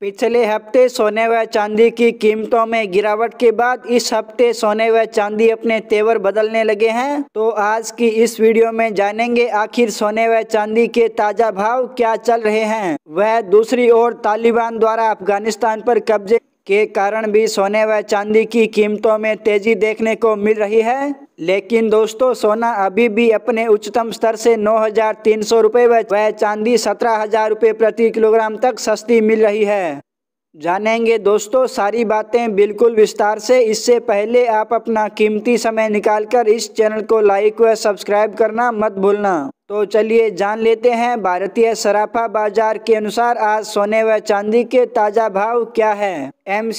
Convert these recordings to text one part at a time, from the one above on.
पिछले हफ्ते सोने व चांदी की कीमतों में गिरावट के बाद इस हफ्ते सोने व चांदी अपने तेवर बदलने लगे हैं तो आज की इस वीडियो में जानेंगे आखिर सोने व चांदी के ताजा भाव क्या चल रहे हैं वह दूसरी ओर तालिबान द्वारा अफगानिस्तान पर कब्जे के कारण भी सोने व चांदी की कीमतों में तेजी देखने को मिल रही है लेकिन दोस्तों सोना अभी भी अपने उच्चतम स्तर से नौ हजार तीन सौ रुपये व चांदी सत्रह हजार रुपये प्रति किलोग्राम तक सस्ती मिल रही है जानेंगे दोस्तों सारी बातें बिल्कुल विस्तार से इससे पहले आप अपना कीमती समय निकालकर इस चैनल को लाइक व सब्सक्राइब करना मत भूलना तो चलिए जान लेते हैं भारतीय सराफा बाजार के अनुसार आज सोने व चांदी के ताज़ा भाव क्या है एम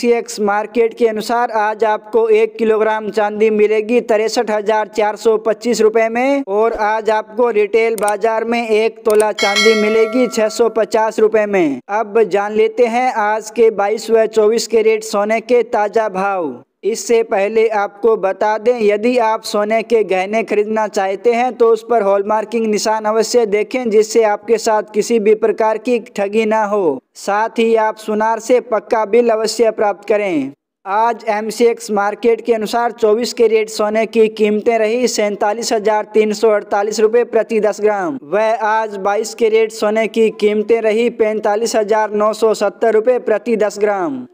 मार्केट के अनुसार आज आपको एक किलोग्राम चांदी मिलेगी तिरसठ हजार चार सौ पच्चीस में और आज आपको रिटेल बाजार में एक तोला चांदी मिलेगी छह सौ पचास में अब जान लेते हैं आज के बाईस व चौबीस के रेट सोने के ताज़ा भाव इससे पहले आपको बता दें यदि आप सोने के गहने खरीदना चाहते हैं तो उस पर हॉलमार्किंग निशान अवश्य देखें जिससे आपके साथ किसी भी प्रकार की ठगी ना हो साथ ही आप सुनार से पक्का बिल अवश्य प्राप्त करें आज एम मार्केट के अनुसार 24 के रेट सोने की कीमतें रही सैंतालीस हजार तीन सौ अड़तालीस रुपये प्रति दस ग्राम वह आज 22 के रेट सोने की कीमतें रही पैंतालीस हजार नौ सौ सत्तर रुपये प्रति दस ग्राम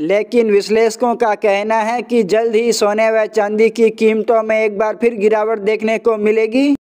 लेकिन विश्लेषकों का कहना है कि जल्द ही सोने व चांदी की कीमतों में एक बार फिर गिरावट देखने को मिलेगी